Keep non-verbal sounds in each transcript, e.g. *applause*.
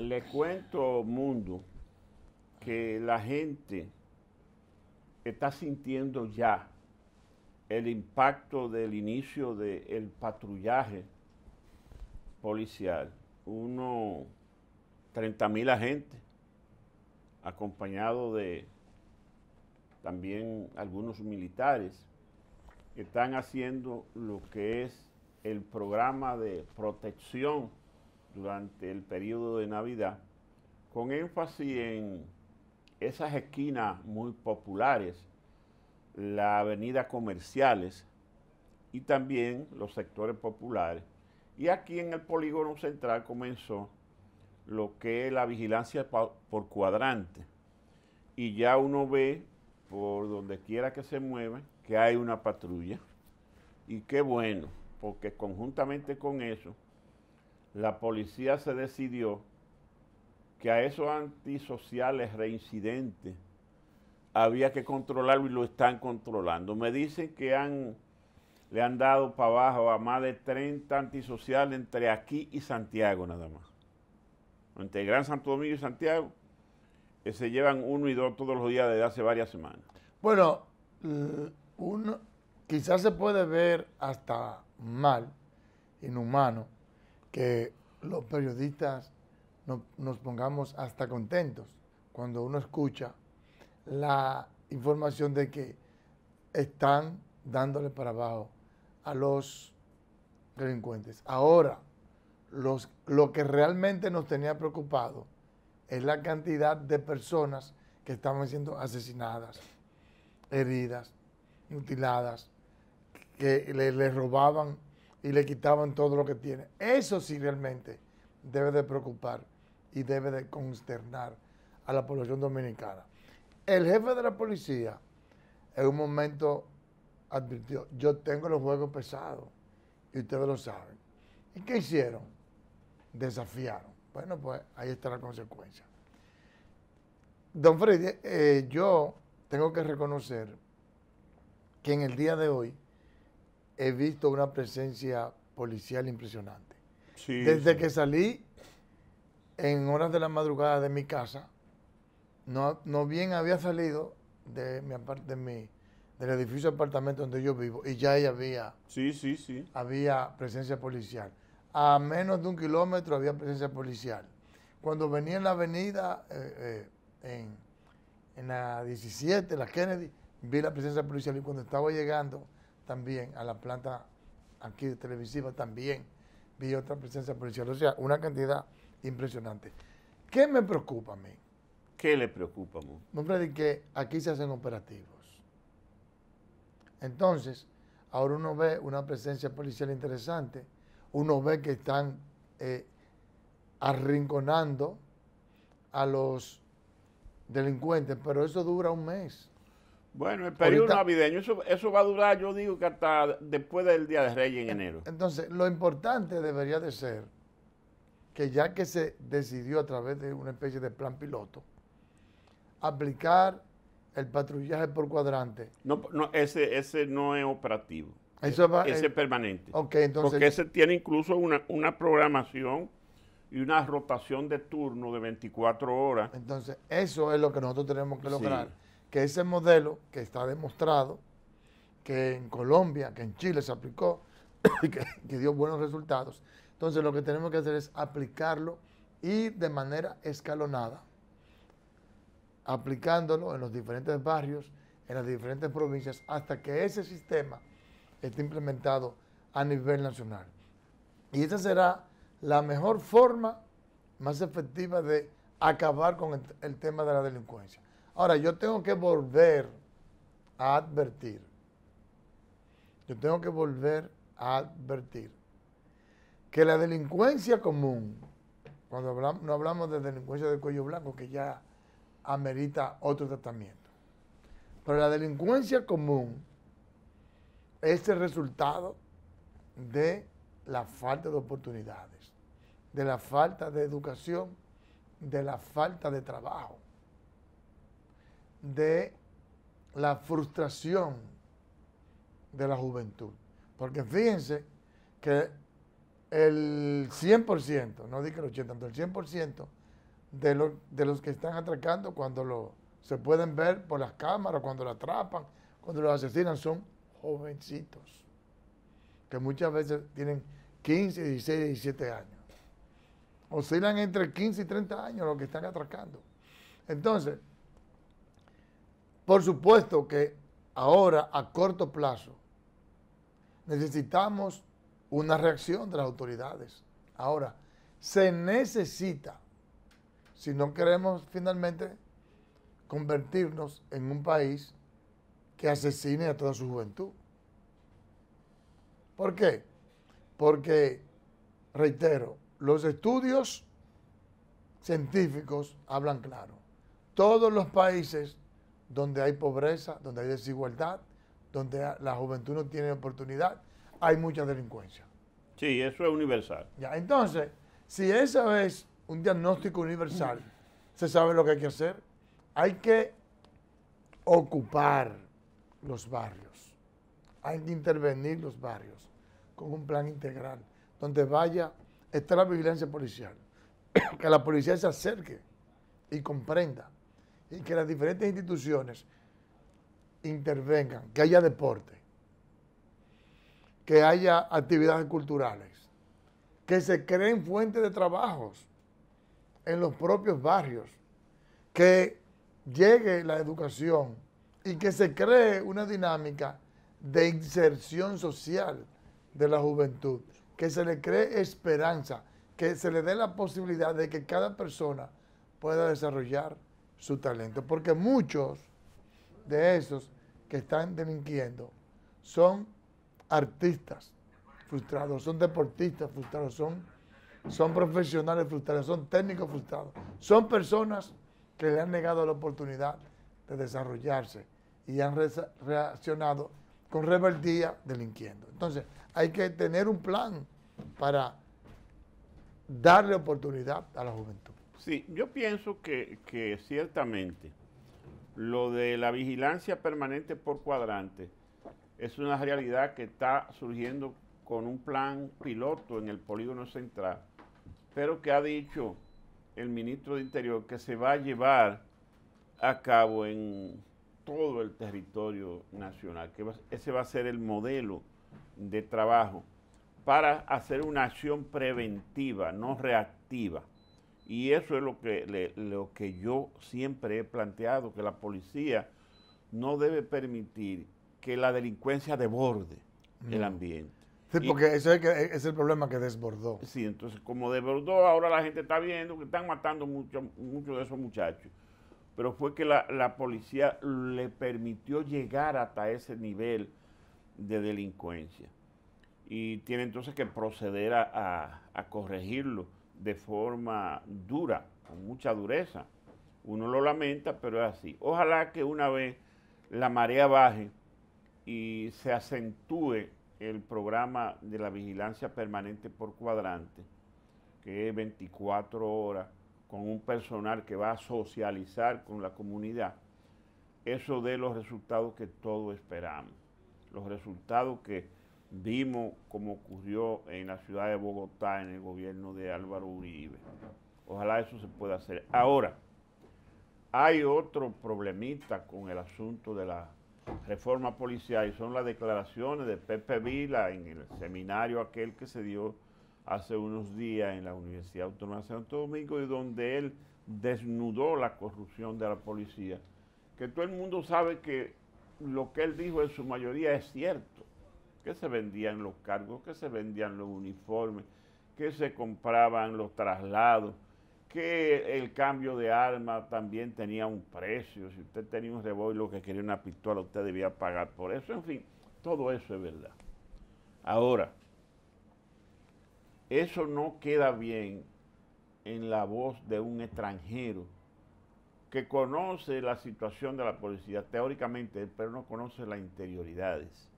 Le cuento, mundo, que la gente está sintiendo ya el impacto del inicio del patrullaje policial. Uno, 30 mil agentes, acompañado de también algunos militares, están haciendo lo que es el programa de protección durante el periodo de Navidad, con énfasis en esas esquinas muy populares, las avenidas comerciales y también los sectores populares. Y aquí en el polígono central comenzó lo que es la vigilancia por cuadrante. Y ya uno ve por donde quiera que se mueva que hay una patrulla. Y qué bueno, porque conjuntamente con eso la policía se decidió que a esos antisociales reincidentes había que controlarlo y lo están controlando. Me dicen que le han dado para abajo a más de 30 antisociales entre aquí y Santiago nada más. Entre Gran Santo Domingo y Santiago eh, se llevan uno y dos todos los días desde hace varias semanas. Bueno, uno, quizás se puede ver hasta mal, inhumano, que los periodistas nos pongamos hasta contentos cuando uno escucha la información de que están dándole para abajo a los delincuentes. Ahora, los, lo que realmente nos tenía preocupado es la cantidad de personas que estaban siendo asesinadas, heridas, mutiladas, que les le robaban y le quitaban todo lo que tiene. Eso sí realmente debe de preocupar y debe de consternar a la población dominicana. El jefe de la policía en un momento advirtió, yo tengo los juegos pesados y ustedes lo saben. ¿Y qué hicieron? Desafiaron. Bueno, pues ahí está la consecuencia. Don Freddy, eh, yo tengo que reconocer que en el día de hoy, he visto una presencia policial impresionante. Desde que salí en horas de la madrugada de mi casa, no, bien había salido de mi, de del edificio de apartamento donde yo vivo y ya ahí había, sí, sí, sí. había presencia policial. A menos de un kilómetro había presencia policial. Cuando venía en la avenida, eh, eh, en, en la 17, la Kennedy, vi la presencia policial y cuando estaba llegando también, a la planta aquí televisiva también vi otra presencia policial. O sea, una cantidad impresionante. ¿Qué me preocupa a mí? ¿Qué le preocupa, mí? Hombre, de que aquí se hacen operativos. Entonces, ahora uno ve una presencia policial interesante, uno ve que están eh, arrinconando a los delincuentes, pero eso dura un mes. Bueno, el periodo navideño, eso, va a durar, yo digo que hasta después del Día de Reyes en enero. Entonces, lo importante debería de ser que ya que se decidió a través de una especie de plan piloto, aplicar el patrullaje por cuadrante. No, no ese, ese no es operativo. Eso va, ese es permanente. Okay, entonces, Porque ese tiene incluso una, programación y una rotación de turno de 24 horas. Entonces, eso es lo que nosotros tenemos que lograr que ese modelo que está demostrado, que en Colombia, que en Chile se aplicó *coughs* y que, dio buenos resultados, entonces lo que tenemos que hacer es aplicarlo y de manera escalonada, aplicándolo en los diferentes barrios, en las diferentes provincias, hasta que ese sistema esté implementado a nivel nacional. Y esa será la mejor forma más efectiva de acabar con el tema de la delincuencia. Ahora, yo tengo que volver a advertir. Yo tengo que volver a advertir que la delincuencia común, cuando no hablamos de delincuencia de cuello blanco, que ya amerita otro tratamiento, pero la delincuencia común es el resultado de la falta de oportunidades, de la falta de educación, de la falta de trabajo de la frustración de la juventud. Porque fíjense que el 100%, no digo el 80%, el 100% de, de los que están atracando cuando se pueden ver por las cámaras, cuando lo atrapan, cuando lo asesinan, son jovencitos, que muchas veces tienen 15, 16, 17 años. Oscilan entre 15 y 30 años los que están atracando. Entonces, por supuesto que ahora, a corto plazo, necesitamos una reacción de las autoridades. Ahora, se necesita, si no queremos finalmente convertirnos en un país que asesine a toda su juventud. ¿Por qué? Porque, reitero, los estudios científicos hablan claro. Todos los países donde hay pobreza, donde hay desigualdad, donde la juventud no tiene oportunidad, hay mucha delincuencia. Sí, eso es universal. Ya, entonces, si esa es un diagnóstico universal, se sabe lo que hay que hacer. Hay que ocupar los barrios. Hay que intervenir los barrios con un plan integral, donde vaya, está la vigilancia policial, *coughs* que la policía se acerque y comprenda y que las diferentes instituciones intervengan, que haya deporte, que haya actividades culturales, que se creen fuentes de trabajos en los propios barrios, que llegue la educación y que se cree una dinámica de inserción social de la juventud, que se le cree esperanza, que se le dé la posibilidad de que cada persona pueda desarrollar su talento. Porque muchos de esos que están delinquiendo son artistas frustrados, son deportistas frustrados, son, son profesionales frustrados, son técnicos frustrados, son personas que le han negado la oportunidad de desarrollarse y han reaccionado con rebeldía delinquiendo. Entonces, hay que tener un plan para darle oportunidad a la juventud. Sí, yo pienso que, ciertamente lo de la vigilancia permanente por cuadrante es una realidad que está surgiendo con un plan piloto en el polígono central, pero que ha dicho el ministro de Interior que se va a llevar a cabo en todo el territorio nacional, que ese va a ser el modelo de trabajo para hacer una acción preventiva, no reactiva. Y eso es lo que, lo que yo siempre he planteado, que la policía no debe permitir que la delincuencia desborde el ambiente. Sí, porque ese es, el problema que desbordó. Sí, entonces como desbordó, ahora la gente está viendo que están matando muchos mucho de esos muchachos. Pero fue que la, policía le permitió llegar hasta ese nivel de delincuencia. Y tiene entonces que proceder a, a corregirlo de forma dura, con mucha dureza. Uno lo lamenta, pero es así. Ojalá que una vez la marea baje y se acentúe el programa de la vigilancia permanente por cuadrante, que es 24 horas, con un personal que va a socializar con la comunidad, eso dé los resultados que todos esperamos, los resultados que Vimos como ocurrió en la ciudad de Bogotá en el gobierno de Álvaro Uribe. Ojalá eso se pueda hacer. Ahora, hay otro problemita con el asunto de la reforma policial y son las declaraciones de Pepe Vila en el seminario aquel que se dio hace unos días en la Universidad Autónoma de Santo Domingo y donde él desnudó la corrupción de la policía, que todo el mundo sabe que lo que él dijo en su mayoría es cierto, que se vendían los cargos, que se vendían los uniformes, que se compraban los traslados, que el cambio de arma también tenía un precio. Si usted tenía un revólver, lo que quería una pistola, usted debía pagar por eso. En fin, todo eso es verdad. Ahora, eso no queda bien en la voz de un extranjero que conoce la situación de la policía teóricamente, pero no conoce las interioridades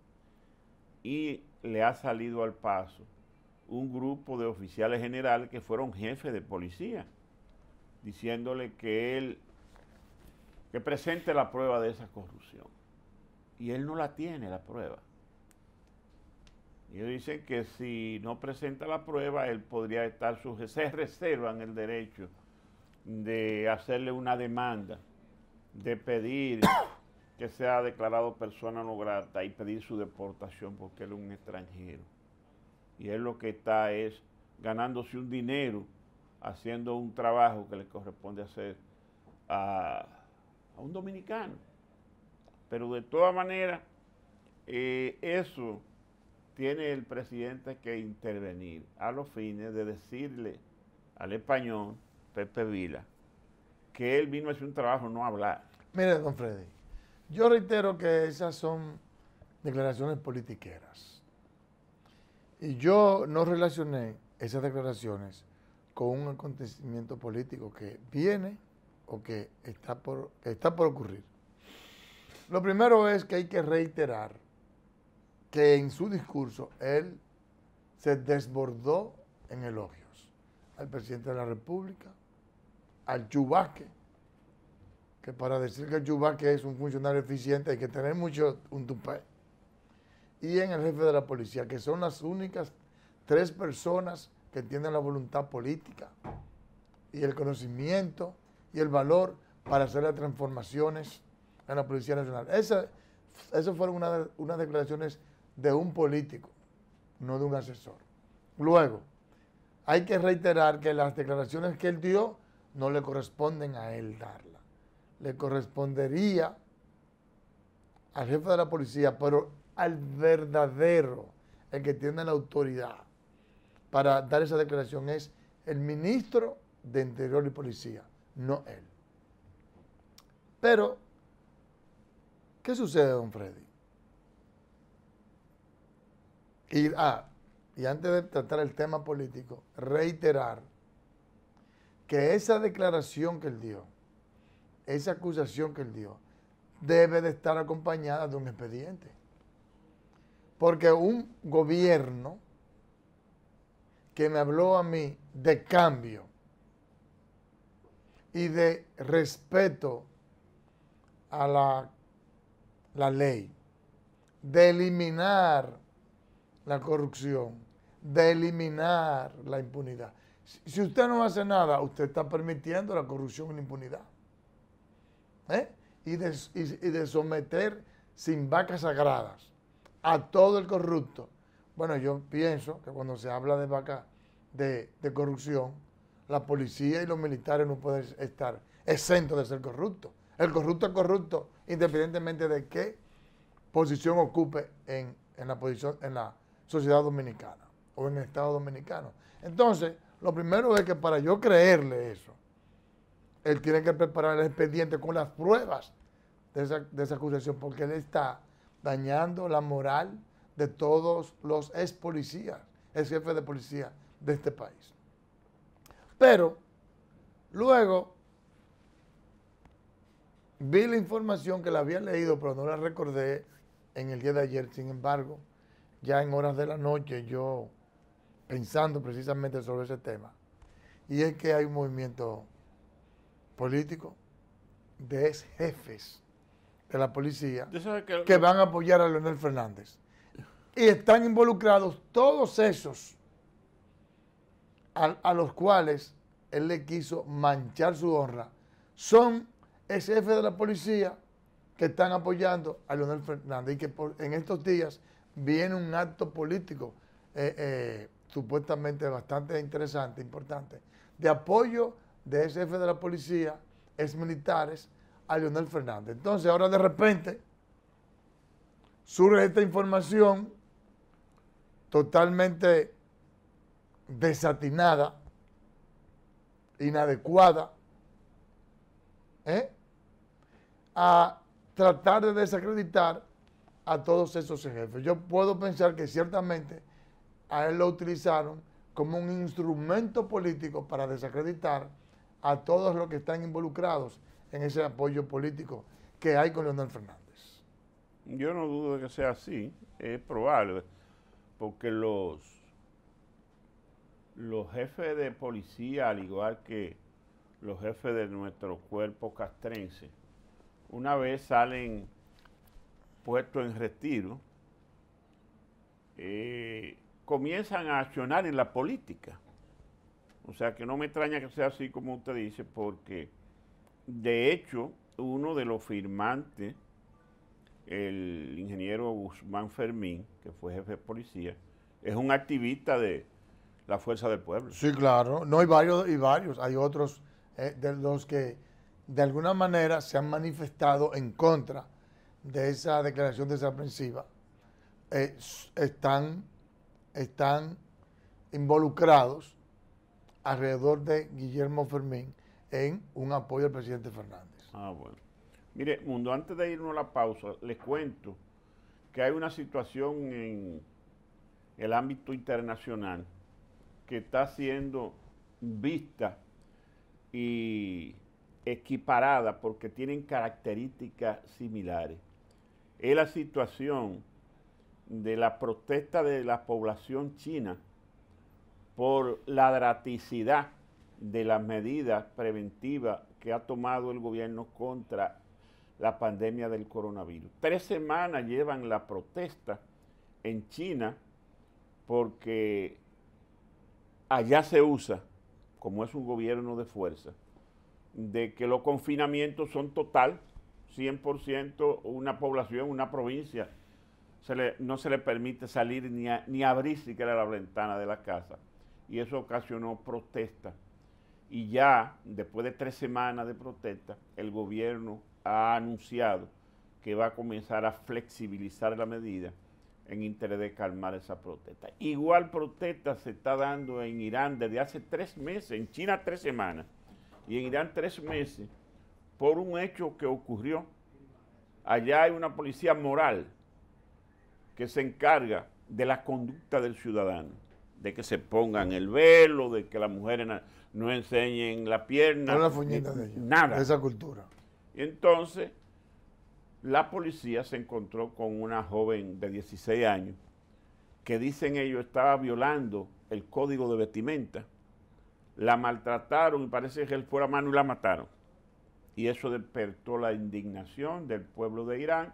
y le ha salido al paso un grupo de oficiales generales que fueron jefes de policía, diciéndole que él, que presente la prueba de esa corrupción. Y él no la tiene, la prueba. Ellos dicen que si no presenta la prueba, él podría estar sujeto. se reservan el derecho de hacerle una demanda, de pedir que se ha declarado persona no grata y pedir su deportación porque él es un extranjero. Y él lo que está es ganándose un dinero haciendo un trabajo que le corresponde hacer a, un dominicano. Pero de todas maneras, eh, eso tiene el presidente que intervenir a los fines de decirle al español, Pepe Vila, que él vino a hacer un trabajo, no hablar. Mire, don Freddy, yo reitero que esas son declaraciones politiqueras. Y yo no relacioné esas declaraciones con un acontecimiento político que viene o que está por, está por ocurrir. Lo primero es que hay que reiterar que en su discurso él se desbordó en elogios al presidente de la República, al Chubasque, que para decir que que es un funcionario eficiente hay que tener mucho un tupé. Y en el jefe de la policía, que son las únicas tres personas que tienen la voluntad política y el conocimiento y el valor para hacer las transformaciones en la Policía Nacional. esas fueron unas declaraciones de un político, no de un asesor. Luego, hay que reiterar que las declaraciones que él dio no le corresponden a él darlas le correspondería al jefe de la policía, pero al verdadero, el que tiene la autoridad para dar esa declaración es el ministro de Interior y Policía, no él. Pero, ¿qué sucede, don Freddy? Y, ah, y antes de tratar el tema político, reiterar que esa declaración que él dio, esa acusación que él dio debe de estar acompañada de un expediente. Porque un gobierno que me habló a mí de cambio y de respeto a la, la ley, de eliminar la corrupción, de eliminar la impunidad. Si usted no hace nada, usted está permitiendo la corrupción y la impunidad. ¿eh? y, de, someter sin vacas sagradas a todo el corrupto. Bueno, yo pienso que cuando se habla de vaca de, corrupción, la policía y los militares no pueden estar exentos de ser corruptos. El corrupto es corrupto independientemente de qué posición ocupe en, la, posición, en la sociedad dominicana o en el Estado dominicano. Entonces, lo primero es que para yo creerle eso, él tiene que preparar el expediente con las pruebas de esa, acusación, porque él está dañando la moral de todos los ex policías, ex jefe de policía de este país. Pero luego vi la información que la había leído, pero no la recordé en el día de ayer. Sin embargo, ya en horas de la noche yo pensando precisamente sobre ese tema. Y es que hay un movimiento político de ex jefes de la policía que, van a apoyar a Leonel Fernández. Y están involucrados todos esos a, los cuales él le quiso manchar su honra. Son ex jefes de la policía que están apoyando a Leonel Fernández y que en estos días viene un acto político eh, eh, supuestamente bastante interesante, importante, de apoyo de ese jefe de la policía, ex militares, a Leonel Fernández. Entonces, ahora de repente surge esta información totalmente desatinada, inadecuada, ¿eh? a tratar de desacreditar a todos esos jefes. Yo puedo pensar que ciertamente a él lo utilizaron como un instrumento político para desacreditar a todos los que están involucrados en ese apoyo político que hay con Leonel Fernández. Yo no dudo de que sea así, es probable, porque los, los jefes de policía, al igual que los jefes de nuestro cuerpo castrense, una vez salen puestos en retiro, eh, comienzan a accionar en la política. O sea que no me extraña que sea así como usted dice, porque de hecho uno de los firmantes, el ingeniero Guzmán Fermín, que fue jefe de policía, es un activista de la fuerza del pueblo. Sí, claro. No, hay varios, y varios. Hay otros eh, de los que de alguna manera se han manifestado en contra de esa declaración desaprensiva. Eh, están, están involucrados alrededor de Guillermo Fermín en un apoyo al presidente Fernández. Ah, bueno. Mire, Mundo, antes de irnos a la pausa, les cuento que hay una situación en el ámbito internacional que está siendo vista y equiparada porque tienen características similares. Es la situación de la protesta de la población china por la draticidad de las medidas preventivas que ha tomado el gobierno contra la pandemia del coronavirus. Tres semanas llevan la protesta en China porque allá se usa, como es un gobierno de fuerza, de que los confinamientos son total, 100%, una población, una provincia, no se le permite salir ni, ni abrir siquiera la ventana de la casa y eso ocasionó protesta. Y ya después de tres semanas de protesta, el gobierno ha anunciado que va a comenzar a flexibilizar la medida en interés de calmar esa protesta. Igual protesta se está dando en Irán desde hace tres meses, en China tres semanas, y en Irán tres meses, por un hecho que ocurrió. Allá hay una policía moral que se encarga de la conducta del ciudadano de que se pongan el velo, de que las mujeres no enseñen la pierna. No la fuñita de ellos. Nada. esa cultura. Y Entonces, la policía se encontró con una joven de 16 años que dicen ellos estaba violando el código de vestimenta. La maltrataron y parece que él fuera a mano y la mataron. Y eso despertó la indignación del pueblo de Irán,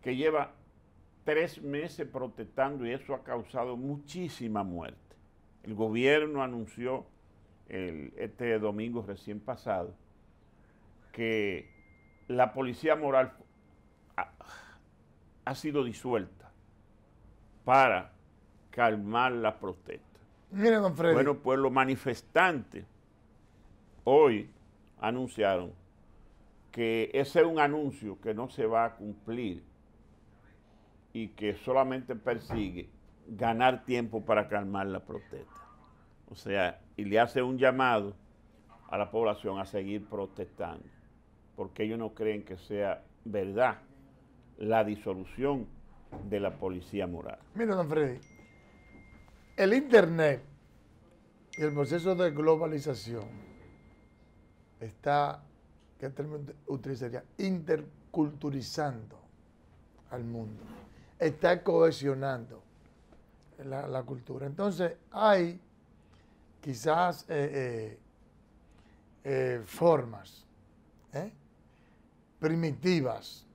que lleva tres meses protestando y eso ha causado muchísima muerte. El gobierno anunció el, este domingo recién pasado que la policía moral ha, sido disuelta para calmar la protesta. Mire, don Freddy. Bueno, pues los manifestantes hoy anunciaron que ese es un anuncio que no se va a cumplir y que solamente persigue ganar tiempo para calmar la protesta. O sea, y le hace un llamado a la población a seguir protestando, porque ellos no creen que sea verdad la disolución de la policía moral. Mira, don Freddy, el Internet y el proceso de globalización está, ¿qué término utilizaría? Interculturizando al mundo está cohesionando la, cultura. Entonces, hay quizás eh, eh, eh, formas primitivas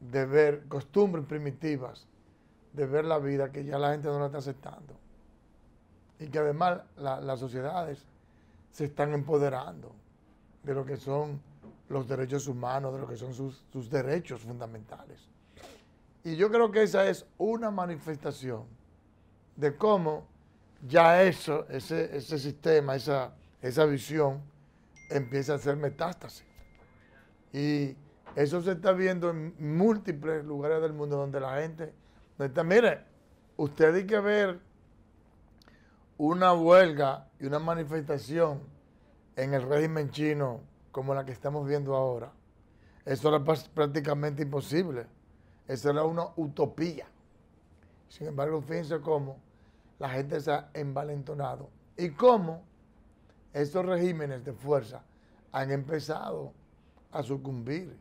de ver, costumbres primitivas de ver la vida que ya la gente no la está aceptando. Y que además las sociedades se están empoderando de lo que son los derechos humanos, de lo que son sus, sus derechos fundamentales. Y yo creo que esa es una manifestación de cómo ya eso, ese, ese sistema, esa, esa visión, empieza a hacer metástasis. Y eso se está viendo en múltiples lugares del mundo donde la gente... está, mire, usted hay que ver una huelga y una manifestación en el régimen chino como la que estamos viendo ahora. Eso es prácticamente imposible. Esa era una utopía. Sin embargo, fíjense cómo la gente se ha envalentonado y cómo estos regímenes de fuerza han empezado a sucumbir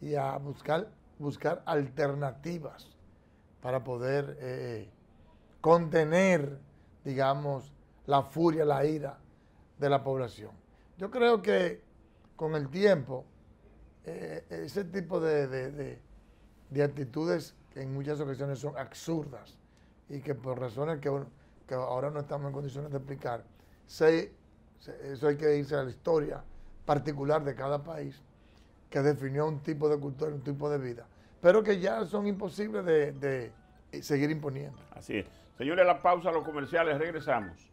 y a buscar, buscar alternativas para poder eh, eh, contener, digamos, la furia, la ira de la población. Yo creo que con el tiempo, eh, ese tipo de de actitudes que en muchas ocasiones son absurdas y que por razones que, ahora no estamos en condiciones de explicar, se, eso hay que irse a la historia particular de cada país que definió un tipo de cultura, un tipo de vida, pero que ya son imposibles de, de eh, seguir imponiendo. Así es. Señores, la pausa, los comerciales, regresamos.